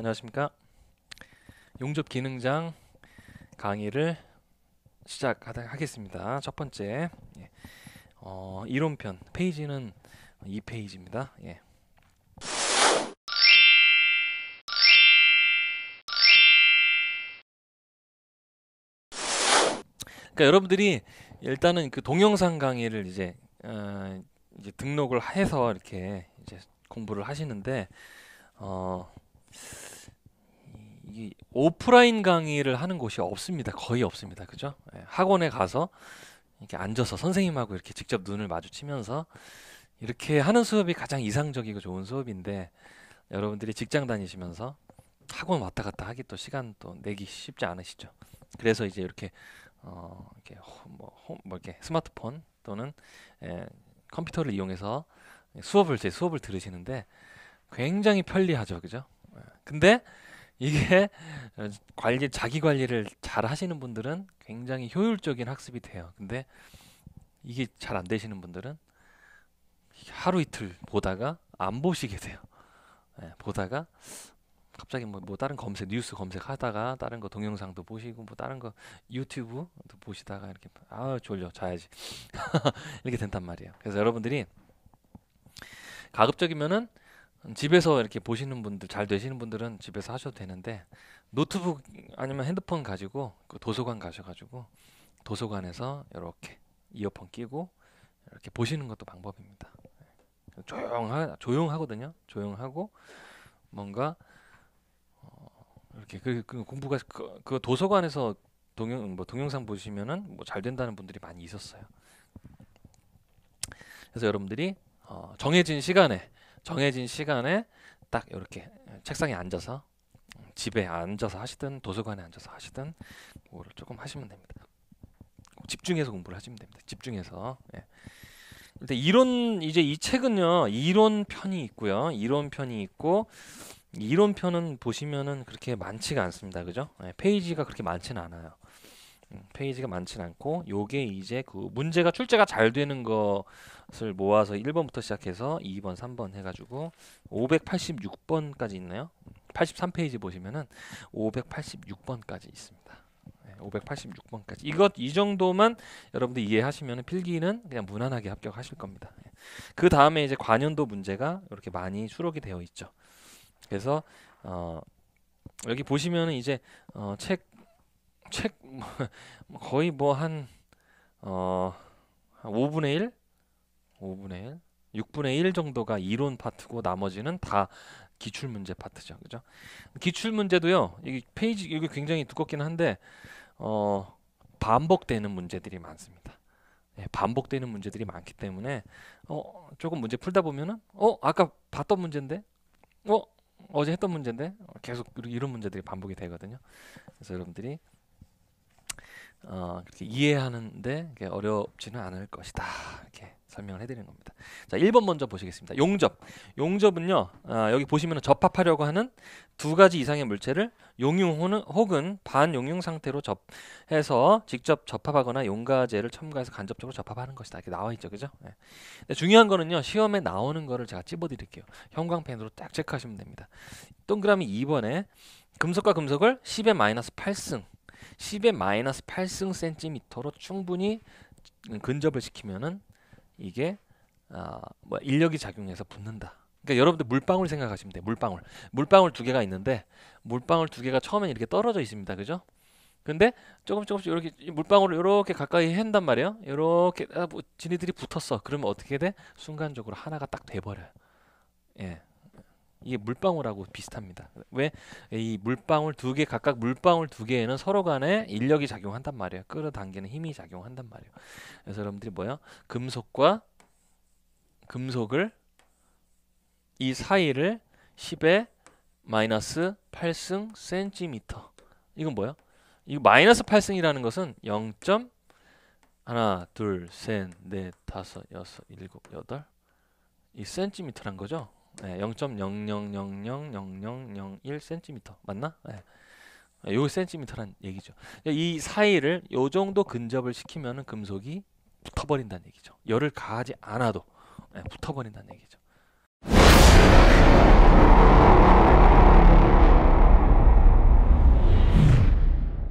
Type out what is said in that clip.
안녕하십니까 용접 기능장 강의를 시작하겠습니다 첫 번째 예. 어, 이론편 페이지는 2페이지입니다 예. 그러니까 여러분들이 일단은 그 동영상 강의를 이제, 어, 이제 등록을 해서 이렇게 이제 공부를 하시는데 어, 이 오프라인 강의를 하는 곳이 없습니다. 거의 없습니다. 그죠? 예, 학원에 가서 이렇게 앉아서 선생님하고 이렇게 직접 눈을 마주치면서 이렇게 하는 수업이 가장 이상적이고 좋은 수업인데 여러분들이 직장 다니시면서 학원 왔다 갔다 하기 또 시간 또 내기 쉽지 않으시죠. 그래서 이제 이렇게 어 이렇게 뭐, 뭐 이렇게 스마트폰 또는 에, 예, 컴퓨터를 이용해서 수업을 제 수업을 들으시는데 굉장히 편리하죠, 그죠? 예. 근데 이게 관리 자기 관리를 잘 하시는 분들은 굉장히 효율적인 학습이 돼요. 근데 이게 잘 안 되시는 분들은 하루 이틀 보다가 안 보시게 돼요. 네, 보다가 갑자기 뭐, 뭐 다른 검색 뉴스 검색하다가 다른 거 동영상도 보시고 뭐 다른 거 유튜브도 보시다가 이렇게 아 졸려 자야지 이렇게 된단 말이에요. 그래서 여러분들이 가급적이면은 집에서 이렇게 보시는 분들 잘 되시는 분들은 집에서 하셔도 되는데 노트북 아니면 핸드폰 가지고 그 도서관 가셔가지고 도서관에서 이렇게 이어폰 끼고 이렇게 보시는 것도 방법입니다. 조용하 조용하거든요. 조용하고 뭔가 어, 이렇게 그, 그 공부가 그, 그, 도서관에서 동영 뭐 동영상 보시면은 뭐 잘 된다는 분들이 많이 있었어요. 그래서 여러분들이 어, 정해진 시간에 정해진 시간에 딱 이렇게 책상에 앉아서 집에 앉아서 하시든 도서관에 앉아서 하시든 그거를 조금 하시면 됩니다. 집중해서 공부를 하시면 됩니다. 집중해서. 예. 근데 이론 이제 이 책은요 이론 편이 있고요 이론 편이 있고 이론 편은 보시면은 그렇게 많지가 않습니다. 그죠? 예, 페이지가 그렇게 많지는 않아요. 음, 페이지가 많진 않고 요게 이제 그 문제가 출제가 잘 되는 것을 모아서 1번부터 시작해서 2번, 3번 해가지고 586번까지 있나요? 83페이지 보시면은 586번까지 있습니다. 586번까지 이것 이 정도만 여러분들 이해하시면 필기는 그냥 무난하게 합격하실 겁니다. 네. 그 다음에 이제 관연도 문제가 이렇게 많이 수록이 되어 있죠. 그래서 어, 여기 보시면은 이제 어, 책책 뭐, 거의 뭐한 어, 한 5분의 1? 5분의 1? 6분의 1 정도가 이론 파트고 나머지는 다 기출 문제 파트죠. 그죠? 기출 문제도요. 이 페이지 이게 굉장히 두껍긴 한데 어 반복되는 문제들이 많습니다. 예, 반복되는 문제들이 많기 때문에 어 조금 문제 풀다 보면은 어 아까 봤던 문제인데 어 어제 했던 문제인데 어, 계속 이런 문제들이 반복이 되거든요. 그래서 여러분들이 어, 그렇게 이해하는데 어렵지는 않을 것이다. 이렇게 설명을 해드리는 겁니다. 자, 1번 먼저 보시겠습니다. 용접. 용접은요, 어, 여기 보시면 접합하려고 하는 두 가지 이상의 물체를 용융 혹은, 반용융 상태로 접해서 직접 접합하거나 용가제를 첨가해서 간접적으로 접합하는 것이다. 이렇게 나와 있죠. 그죠? 네. 근데 중요한 거는요, 시험에 나오는 거를 제가 찝어드릴게요. 형광펜으로 딱 체크하시면 됩니다. 동그라미 2번에 금속과 금속을 10의 마이너스 8승 10의 마이너스 8승센티미터로 충분히 근접을 시키면은 이게 아, 뭐 인력이 작용해서 붙는다. 그러니까 여러분들 물방울 생각하시면 돼 물방울. 물방울 두 개가 있는데 물방울 두 개가 처음엔 이렇게 떨어져 있습니다. 그죠? 근데 조금 조금씩 이렇게 물방울을 이렇게 가까이 한단 말이에요. 이렇게 아, 뭐, 지니들이 붙었어. 그러면 어떻게 돼? 순간적으로 하나가 딱 돼버려요. 예. 이게 물방울하고 비슷합니다. 왜 이 물방울 두 개 각각 물방울 두 개에는 서로 간에 인력이 작용한단 말이에요. 끌어당기는 힘이 작용한단 말이에요. 그래서 여러분들이 뭐야? 금속과 금속을 이 사이를 10에 마이너스 8승 센티미터. 이건 뭐야? 이 마이너스 8승이라는 것은 0. 하나, 둘, 셋, 넷, 다섯, 여섯, 일곱, 여덟 이 센티미터란 거죠. 네, 0.0000001cm 맞나? 네. 네. 요 센티미터란 얘기죠. 네, 이 사이를 요 정도 근접을 시키면은 금속이 붙어버린다는 얘기죠. 열을 가하지 않아도 네, 붙어버린다는 얘기죠.